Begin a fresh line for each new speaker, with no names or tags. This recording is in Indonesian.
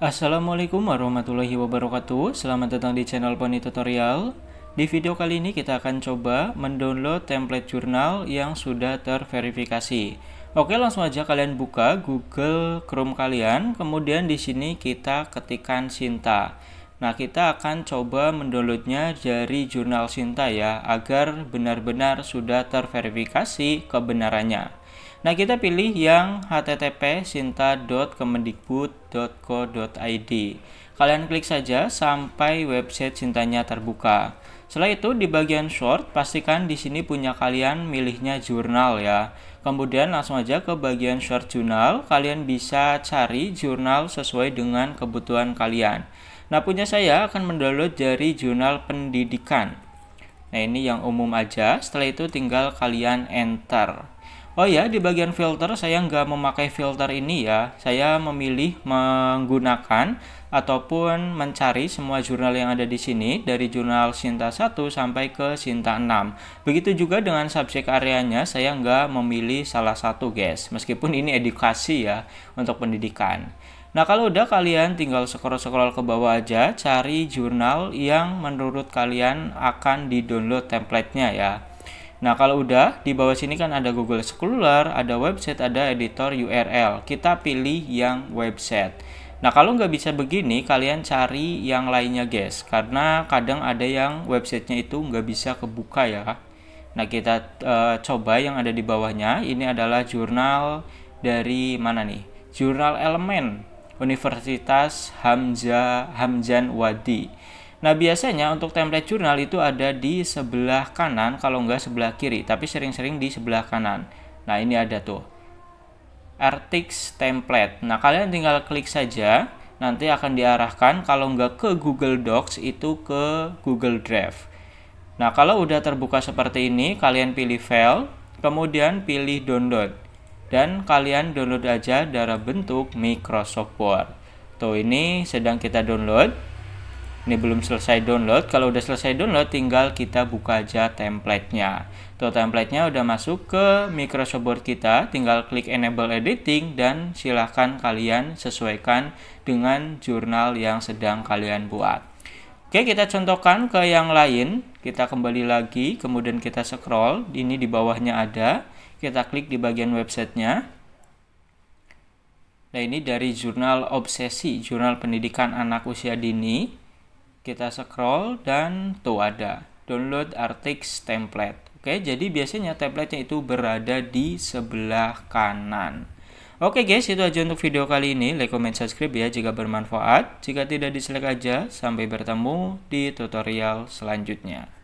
Assalamualaikum warahmatullahi wabarakatuh Selamat datang di channel Pony Tutorial Di video kali ini kita akan coba mendownload template jurnal yang sudah terverifikasi Oke langsung aja kalian buka Google Chrome kalian Kemudian di sini kita ketikkan Sinta Nah kita akan coba mendownloadnya dari jurnal Sinta ya Agar benar-benar sudah terverifikasi kebenarannya Nah, kita pilih yang http sinta.kemendikbud.co.id. Kalian klik saja sampai website Sintanya terbuka. Setelah itu di bagian short pastikan di sini punya kalian milihnya jurnal ya. Kemudian langsung aja ke bagian short jurnal, kalian bisa cari jurnal sesuai dengan kebutuhan kalian. Nah, punya saya akan mendownload dari jurnal pendidikan. Nah, ini yang umum aja. Setelah itu tinggal kalian enter. Oh ya, di bagian filter saya nggak memakai filter ini ya. Saya memilih menggunakan ataupun mencari semua jurnal yang ada di sini dari jurnal Sinta 1 sampai ke Sinta 6. Begitu juga dengan subjek areanya, saya nggak memilih salah satu guys. Meskipun ini edukasi ya untuk pendidikan. Nah kalau udah kalian tinggal scroll-scroll ke bawah aja cari jurnal yang menurut kalian akan di-download templatenya ya. Nah, kalau udah, di bawah sini kan ada Google Scholar, ada website, ada editor URL. Kita pilih yang website. Nah, kalau nggak bisa begini, kalian cari yang lainnya, guys. Karena kadang ada yang websitenya itu nggak bisa kebuka ya. Nah, kita uh, coba yang ada di bawahnya. Ini adalah jurnal dari mana nih? Jurnal Elemen Universitas Hamza Hamzan Wadi. Nah biasanya untuk template jurnal itu ada di sebelah kanan kalau nggak sebelah kiri, tapi sering-sering di sebelah kanan. Nah ini ada tuh. Artix template. Nah kalian tinggal klik saja, nanti akan diarahkan kalau nggak ke Google Docs itu ke Google Drive. Nah kalau udah terbuka seperti ini, kalian pilih file, kemudian pilih download dan kalian download aja dalam bentuk Microsoft Word. Tuh ini sedang kita download ini belum selesai download kalau udah selesai download tinggal kita buka aja templatenya tuh templatenya udah masuk ke Microsoft Word kita tinggal klik enable editing dan silahkan kalian sesuaikan dengan jurnal yang sedang kalian buat Oke kita contohkan ke yang lain kita kembali lagi kemudian kita scroll ini di bawahnya ada kita klik di bagian websitenya Nah ini dari jurnal obsesi, jurnal pendidikan anak usia dini kita scroll dan tuh ada download Artix template. Oke, jadi biasanya templatenya itu berada di sebelah kanan. Oke guys, itu aja untuk video kali ini. Like, comment, subscribe ya jika bermanfaat. Jika tidak, dislike aja. Sampai bertemu di tutorial selanjutnya.